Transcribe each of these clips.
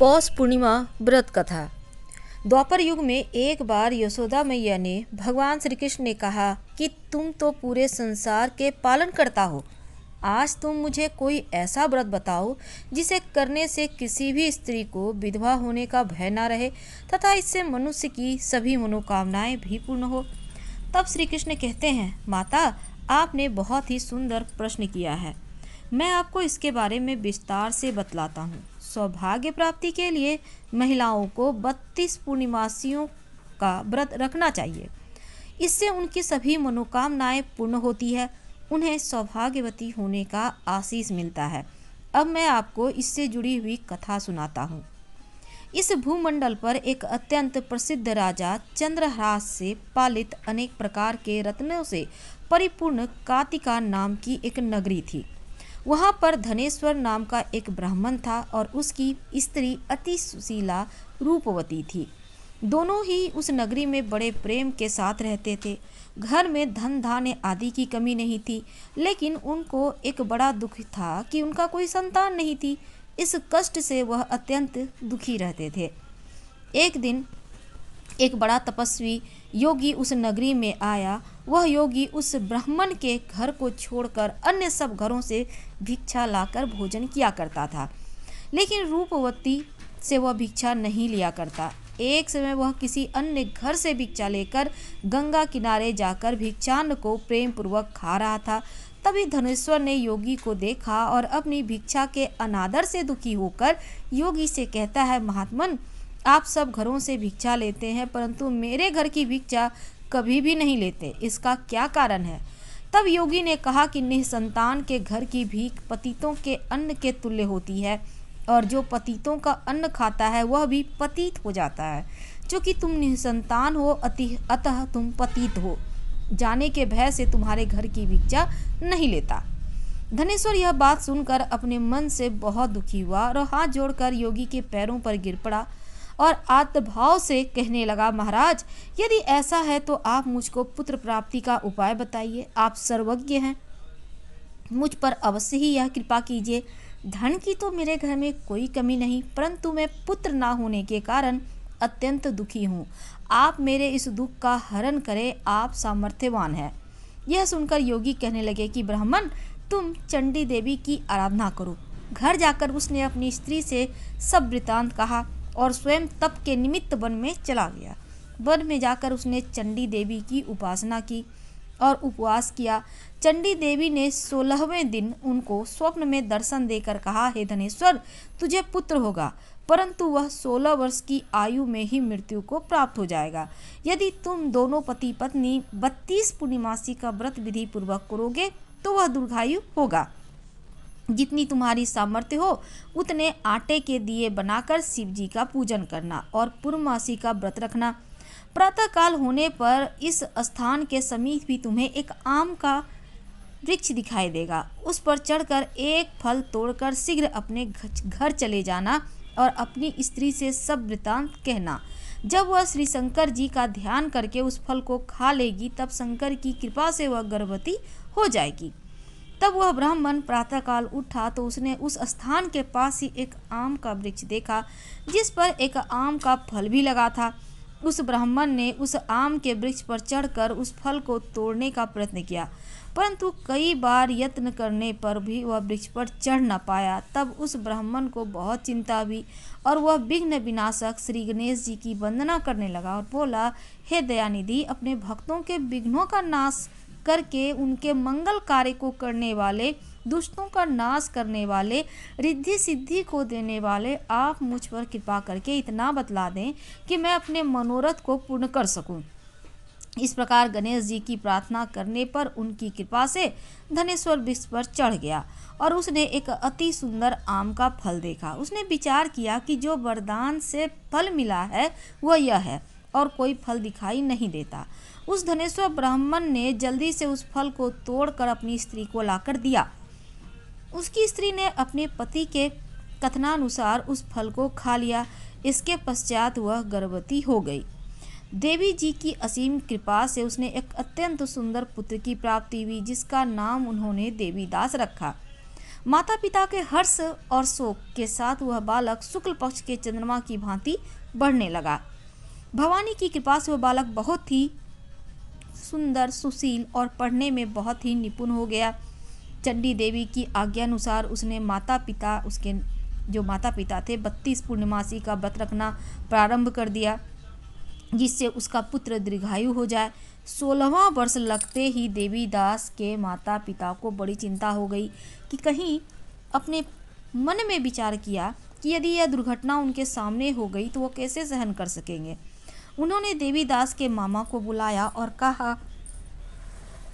पौष पूर्णिमा व्रत कथा द्वापर युग में एक बार यशोदा मैया ने भगवान श्री कृष्ण ने कहा कि तुम तो पूरे संसार के पालन करता हो आज तुम मुझे कोई ऐसा व्रत बताओ जिसे करने से किसी भी स्त्री को विधवा होने का भय ना रहे तथा इससे मनुष्य की सभी मनोकामनाएं भी पूर्ण हो तब श्री कृष्ण कहते हैं माता आपने बहुत ही सुंदर प्रश्न किया है मैं आपको इसके बारे में विस्तार से बतलाता हूँ सौभाग्य प्राप्ति के लिए महिलाओं को बत्तीस पूर्णिमासियों का व्रत रखना चाहिए इससे उनकी सभी मनोकामनाएं पूर्ण होती है उन्हें सौभाग्यवती होने का आशीष मिलता है अब मैं आपको इससे जुड़ी हुई कथा सुनाता हूँ इस भूमंडल पर एक अत्यंत प्रसिद्ध राजा चंद्रहास से पालित अनेक प्रकार के रत्नों से परिपूर्ण कातिका नाम की एक नगरी थी वहाँ पर धनेश्वर नाम का एक ब्राह्मण था और उसकी स्त्री अति सुशीला रूपवती थी दोनों ही उस नगरी में बड़े प्रेम के साथ रहते थे घर में धन धान्य आदि की कमी नहीं थी लेकिन उनको एक बड़ा दुख था कि उनका कोई संतान नहीं थी इस कष्ट से वह अत्यंत दुखी रहते थे एक दिन एक बड़ा तपस्वी योगी उस नगरी में आया वह योगी उस ब्राह्मण के घर को छोड़कर अन्य सब घरों से भिक्षा लाकर भोजन किया करता था लेकिन रूपवती से वह भिक्षा नहीं लिया करता एक समय वह किसी अन्य घर से भिक्षा लेकर गंगा किनारे जाकर भिक्षान्न को प्रेम पूर्वक खा रहा था तभी धनेश्वर ने योगी को देखा और अपनी भिक्षा के अनादर से दुखी होकर योगी से कहता है महात्मन आप सब घरों से भिक्षा लेते हैं परंतु मेरे घर की भिक्षा कभी भी नहीं लेते इसका क्या कारण है तब योगी ने कहा कि निसंतान के घर की भीख पतितों के अन्न के तुल्य होती है और जो पतितों का अन्न खाता है वह भी पतित हो जाता है क्योंकि तुम निसंतान हो अति अतः तुम पतित हो जाने के भय से तुम्हारे घर की भिक्षा नहीं लेता धनेश्वर यह बात सुनकर अपने मन से बहुत दुखी हुआ और हाथ जोड़कर योगी के पैरों पर गिर पड़ा और आत्मभाव से कहने लगा महाराज यदि ऐसा है तो आप मुझको पुत्र प्राप्ति का उपाय बताइए आप सर्वज्ञ हैं मुझ पर अवश्य ही यह कृपा कीजिए धन की तो मेरे घर में कोई कमी नहीं परंतु मैं पुत्र ना होने के कारण अत्यंत दुखी हूँ आप मेरे इस दुख का हरण करें आप सामर्थ्यवान हैं यह सुनकर योगी कहने लगे कि ब्राह्मण तुम चंडी देवी की आराधना करो घर जाकर उसने अपनी स्त्री से सब वृतांत कहा और स्वयं तप के निमित्त वन में चला गया वन में जाकर उसने चंडी देवी की उपासना की और उपवास किया चंडी देवी ने सोलहवें दिन उनको स्वप्न में दर्शन देकर कहा हे धनेश्वर तुझे पुत्र होगा परंतु वह सोलह वर्ष की आयु में ही मृत्यु को प्राप्त हो जाएगा यदि तुम दोनों पति पत्नी बत्तीस पूर्णिमासी का व्रत विधि पूर्वक करोगे तो वह दीर्घायु होगा जितनी तुम्हारी सामर्थ्य हो उतने आटे के दिए बनाकर शिव जी का पूजन करना और पूर्णमासी का व्रत रखना प्रातःकाल होने पर इस स्थान के समीप भी तुम्हें एक आम का वृक्ष दिखाई देगा उस पर चढ़कर एक फल तोड़कर शीघ्र अपने घर चले जाना और अपनी स्त्री से सब वृतांत कहना जब वह श्री शंकर जी का ध्यान करके उस फल को खा लेगी तब शंकर की कृपा से वह गर्भवती हो जाएगी तब वह ब्राह्मण प्रातःकाल उठा तो उसने उस स्थान के पास ही एक आम का वृक्ष देखा जिस पर एक आम का फल भी लगा था उस ब्राह्मण ने उस आम के वृक्ष पर चढ़कर उस फल को तोड़ने का प्रयत्न किया परंतु कई बार यत्न करने पर भी वह वृक्ष पर चढ़ न पाया तब उस ब्राह्मण को बहुत चिंता हुई और वह विघ्न विनाशक श्री गणेश जी की वंदना करने लगा और बोला हे दयानिधि अपने भक्तों के विघ्नों का नाश करके उनके मंगल कार्य को करने वाले दुष्टों का नाश करने वाले रिद्धि सिद्धि को देने वाले आप मुझ पर कृपा करके इतना बतला दें कि मैं अपने मनोरथ को पूर्ण कर सकूं। इस प्रकार गणेश जी की प्रार्थना करने पर उनकी कृपा से धनेश्वर वृक्ष पर चढ़ गया और उसने एक अति सुंदर आम का फल देखा उसने विचार किया कि जो वरदान से फल मिला है वह यह है और कोई फल दिखाई नहीं देता उस धनेश्वर ब्राह्मण ने जल्दी से उस फल को तोड़कर अपनी स्त्री को लाकर दिया उसकी स्त्री ने अपने पति के कथनानुसार उस फल को खा लिया इसके पश्चात वह गर्भवती हो गई देवी जी की असीम कृपा से उसने एक अत्यंत सुंदर पुत्र की प्राप्ति हुई जिसका नाम उन्होंने देवीदास रखा माता पिता के हर्ष और शोक के साथ वह बालक शुक्ल पक्ष के चंद्रमा की भांति बढ़ने लगा भवानी की कृपा से वह बालक बहुत ही सुंदर सुशील और पढ़ने में बहुत ही निपुण हो गया चंडी देवी की आज्ञानुसार उसने माता पिता उसके जो माता पिता थे बत्तीस पूर्णिमासी का व्रत रखना प्रारंभ कर दिया जिससे उसका पुत्र दीर्घायु हो जाए सोलहवा वर्ष लगते ही देवीदास के माता पिता को बड़ी चिंता हो गई कि कहीं अपने मन में विचार किया कि यदि यह दुर्घटना उनके सामने हो गई तो वो कैसे सहन कर सकेंगे उन्होंने देवीदास के मामा को बुलाया और कहा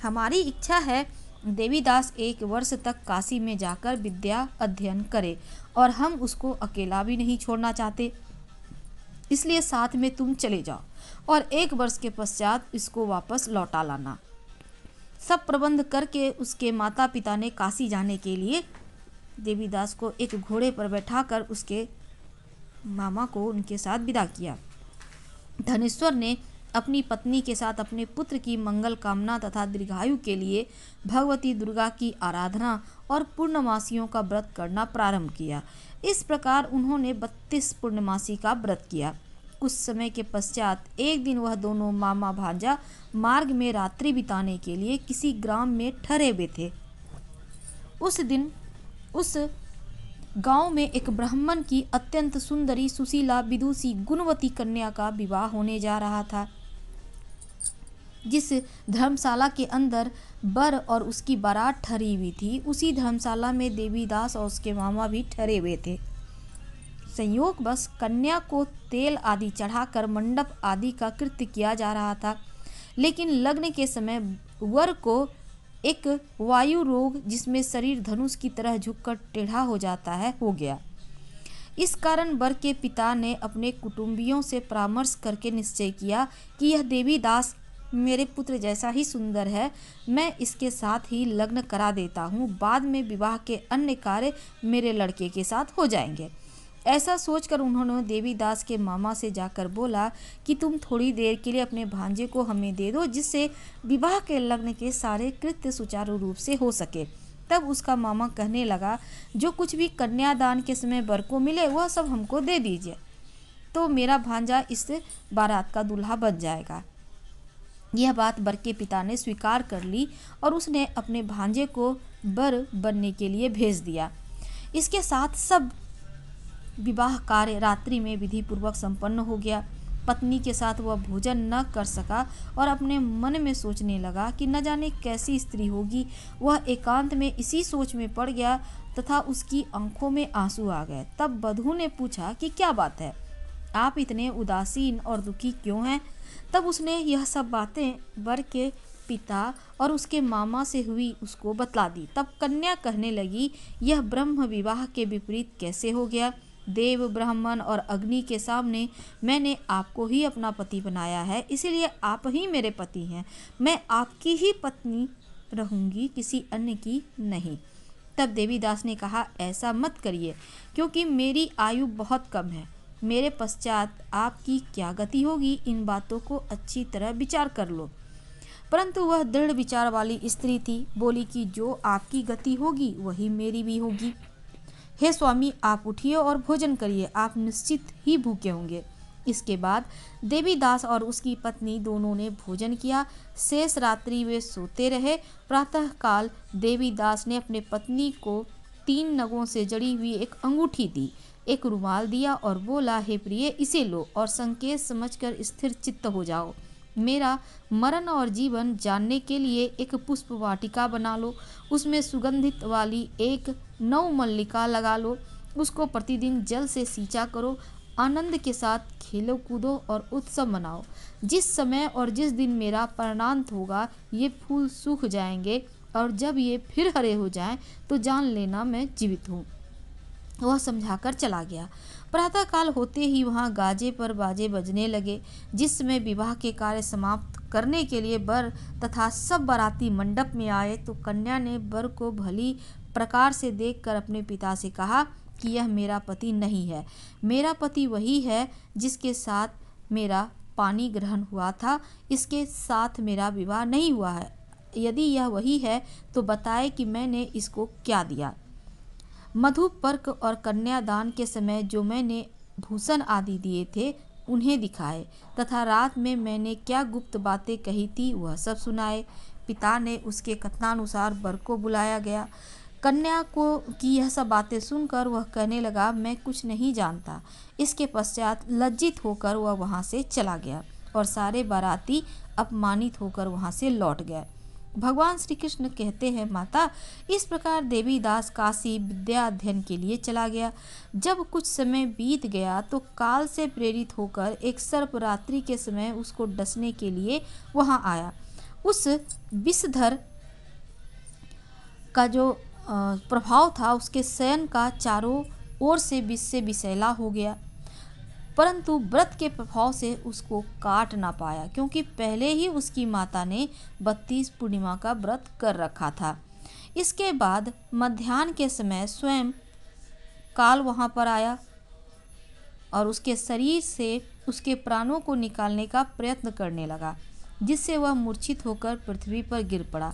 हमारी इच्छा है देवीदास एक वर्ष तक काशी में जाकर विद्या अध्ययन करे और हम उसको अकेला भी नहीं छोड़ना चाहते इसलिए साथ में तुम चले जाओ और एक वर्ष के पश्चात इसको वापस लौटा लाना सब प्रबंध करके उसके माता पिता ने काशी जाने के लिए देवीदास को एक घोड़े पर बैठाकर उसके मामा को उनके साथ विदा किया धनेश्वर ने अपनी पत्नी के साथ अपने पुत्र की मंगल कामना तथा दीर्घायु के लिए भगवती दुर्गा की आराधना और पूर्णमासियों का व्रत करना प्रारंभ किया इस प्रकार उन्होंने बत्तीस पूर्णमासी का व्रत किया कुछ समय के पश्चात एक दिन वह दोनों मामा भांजा मार्ग में रात्रि बिताने के लिए किसी ग्राम में ठहरे हुए थे उस दिन उस गांव में एक ब्राह्मण की अत्यंत सुंदरी सुशीला विदुषी गुणवती कन्या का विवाह होने जा रहा था जिस धर्मशाला के अंदर बर और उसकी बारात ठहरी हुई थी उसी धर्मशाला में देवीदास और उसके मामा भी ठहरे हुए थे संयोग बस कन्या को तेल आदि चढ़ाकर मंडप आदि का कृत्य किया जा रहा था लेकिन लग्न के समय वर को एक वायु रोग जिसमें शरीर धनुष की तरह झुककर टेढ़ा हो जाता है हो गया इस कारण बर के पिता ने अपने कुटुंबियों से परामर्श करके निश्चय किया कि यह देवीदास मेरे पुत्र जैसा ही सुंदर है मैं इसके साथ ही लग्न करा देता हूँ बाद में विवाह के अन्य कार्य मेरे लड़के के साथ हो जाएंगे ऐसा सोचकर उन्होंने देवीदास के मामा से जाकर बोला कि तुम थोड़ी देर के लिए अपने भांजे को हमें दे दो जिससे विवाह के लग्न के सारे कृत्य सुचारू रूप से हो सके तब उसका मामा कहने लगा जो कुछ भी कन्यादान के समय बर को मिले वह सब हमको दे दीजिए तो मेरा भांजा इस बारात का दूल्हा बन जाएगा यह बात बर के पिता ने स्वीकार कर ली और उसने अपने भांजे को बर बनने के लिए भेज दिया इसके साथ सब विवाह कार्य रात्रि में विधि पूर्वक संपन्न हो गया पत्नी के साथ वह भोजन न कर सका और अपने मन में सोचने लगा कि न जाने कैसी स्त्री होगी वह एकांत में इसी सोच में पड़ गया तथा उसकी आंखों में आंसू आ गए तब बधू ने पूछा कि क्या बात है आप इतने उदासीन और दुखी क्यों हैं तब उसने यह सब बातें वर के पिता और उसके मामा से हुई उसको बतला दी तब कन्या कहने लगी यह ब्रह्म विवाह के विपरीत कैसे हो गया देव ब्राह्मण और अग्नि के सामने मैंने आपको ही अपना पति बनाया है इसीलिए आप ही मेरे पति हैं मैं आपकी ही पत्नी रहूँगी किसी अन्य की नहीं तब देवीदास ने कहा ऐसा मत करिए क्योंकि मेरी आयु बहुत कम है मेरे पश्चात आपकी क्या गति होगी इन बातों को अच्छी तरह विचार कर लो परंतु वह दृढ़ विचार वाली स्त्री थी बोली कि जो आपकी गति होगी वही मेरी भी होगी हे स्वामी आप उठिए और भोजन करिए आप निश्चित ही भूखे होंगे इसके बाद देवीदास और उसकी पत्नी दोनों ने भोजन किया शेष रात्रि वे सोते रहे प्रातःकाल देवीदास ने अपने पत्नी को तीन नगों से जड़ी हुई एक अंगूठी दी एक रुमाल दिया और बोला हे प्रिय इसे लो और संकेत समझकर स्थिर चित्त हो जाओ मेरा मरण और जीवन जानने के लिए एक पुष्प वाटिका बना लो उसमें सुगंधित वाली एक नव मल्लिका लगा लो उसको प्रतिदिन जल से सींचा करो आनंद के साथ खेलो कूदो और उत्सव मनाओ जिस समय और जिस दिन मेरा परणांत होगा ये फूल सूख जाएंगे और जब ये फिर हरे हो जाएं तो जान लेना मैं जीवित हूँ वह समझाकर चला गया प्रातःकाल होते ही वहाँ गाजे पर बाजे बजने लगे जिसमें विवाह के कार्य समाप्त करने के लिए बर तथा सब बाराती मंडप में आए तो कन्या ने बर को भली प्रकार से देखकर अपने पिता से कहा कि यह मेरा पति नहीं है मेरा पति वही है जिसके साथ मेरा पानी ग्रहण हुआ था इसके साथ मेरा विवाह नहीं हुआ है यदि यह वही है तो बताए कि मैंने इसको क्या दिया मधु पर्क और कन्यादान के समय जो मैंने भूषण आदि दिए थे उन्हें दिखाए तथा रात में मैंने क्या गुप्त बातें कही थी वह सब सुनाए पिता ने उसके कथनानुसार बर को बुलाया गया कन्या को की यह सब बातें सुनकर वह कहने लगा मैं कुछ नहीं जानता इसके पश्चात लज्जित होकर वह वहाँ से चला गया और सारे बाराती अपमानित होकर वहाँ से लौट गया भगवान श्री कृष्ण कहते हैं माता इस प्रकार देवीदास काशी विद्या अध्ययन के लिए चला गया जब कुछ समय बीत गया तो काल से प्रेरित होकर एक सर्प रात्रि के समय उसको डसने के लिए वहाँ आया उस विषधर का जो प्रभाव था उसके शयन का चारों ओर से विष से विषैला हो गया परंतु व्रत के प्रभाव से उसको काट ना पाया क्योंकि पहले ही उसकी माता ने बत्तीस पूर्णिमा का व्रत कर रखा था इसके बाद मध्यान्ह के समय स्वयं काल वहाँ पर आया और उसके शरीर से उसके प्राणों को निकालने का प्रयत्न करने लगा जिससे वह मूर्छित होकर पृथ्वी पर गिर पड़ा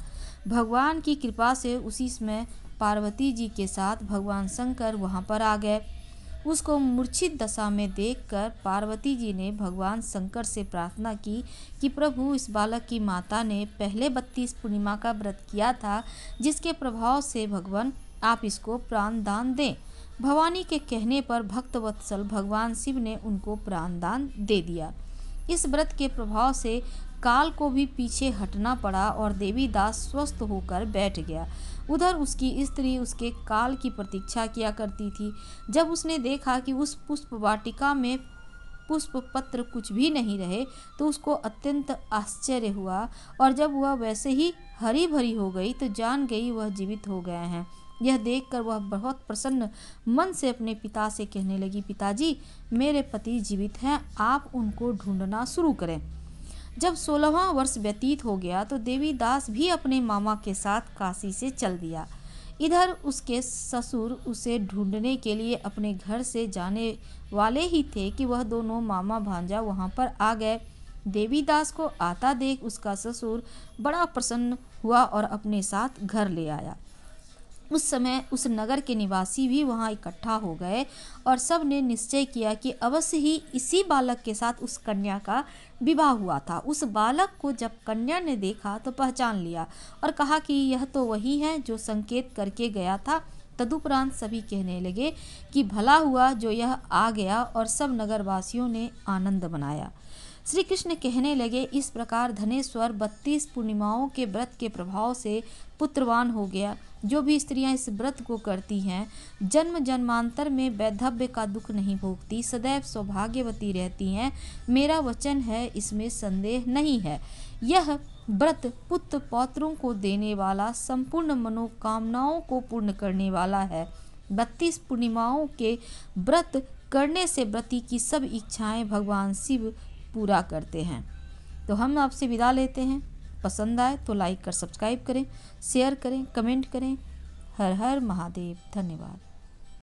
भगवान की कृपा से उसी समय पार्वती जी के साथ भगवान शंकर वहाँ पर आ गए उसको मूर्छित दशा में देखकर पार्वती जी ने भगवान शंकर से प्रार्थना की कि प्रभु इस बालक की माता ने पहले बत्तीस पूर्णिमा का व्रत किया था जिसके प्रभाव से भगवान आप इसको प्राण दान दें भवानी के कहने पर भक्तवत्सल भगवान शिव ने उनको प्राण दान दे दिया इस व्रत के प्रभाव से काल को भी पीछे हटना पड़ा और देवीदास स्वस्थ होकर बैठ गया उधर उसकी स्त्री उसके काल की प्रतीक्षा किया करती थी जब उसने देखा कि उस पुष्प वाटिका में पुष्प पत्र कुछ भी नहीं रहे तो उसको अत्यंत आश्चर्य हुआ और जब वह वैसे ही हरी भरी हो गई तो जान गई वह जीवित हो गए हैं यह देखकर वह बहुत प्रसन्न मन से अपने पिता से कहने लगी पिताजी मेरे पति जीवित हैं आप उनको ढूंढना शुरू करें जब सोलहवा वर्ष व्यतीत हो गया तो देवीदास भी अपने मामा के साथ काशी से चल दिया इधर उसके ससुर उसे ढूंढने के लिए अपने घर से जाने वाले ही थे कि वह दोनों मामा भांजा वहाँ पर आ गए देवीदास को आता देख उसका ससुर बड़ा प्रसन्न हुआ और अपने साथ घर ले आया उस समय उस नगर के निवासी भी वहाँ इकट्ठा हो गए और सब ने निश्चय किया कि अवश्य ही इसी बालक के साथ उस कन्या का विवाह हुआ था उस बालक को जब कन्या ने देखा तो पहचान लिया और कहा कि यह तो वही है जो संकेत करके गया था तदुपरांत सभी कहने लगे कि भला हुआ जो यह आ गया और सब नगरवासियों ने आनंद मनाया श्री कृष्ण कहने लगे इस प्रकार धनेश्वर बत्तीस पूर्णिमाओं के व्रत के प्रभाव से पुत्रवान हो गया जो भी स्त्रियां इस व्रत को करती हैं जन्म जन्मांतर में वैधव्य का दुख नहीं भोगती सदैव सौभाग्यवती रहती हैं मेरा वचन है इसमें संदेह नहीं है यह व्रत पुत्र पौत्रों को देने वाला संपूर्ण मनोकामनाओं को पूर्ण करने वाला है बत्तीस पूर्णिमाओं के व्रत करने से व्रती की सब इच्छाएं भगवान शिव पूरा करते हैं तो हम आपसे विदा लेते हैं पसंद आए तो लाइक कर सब्सक्राइब करें शेयर करें कमेंट करें हर हर महादेव धन्यवाद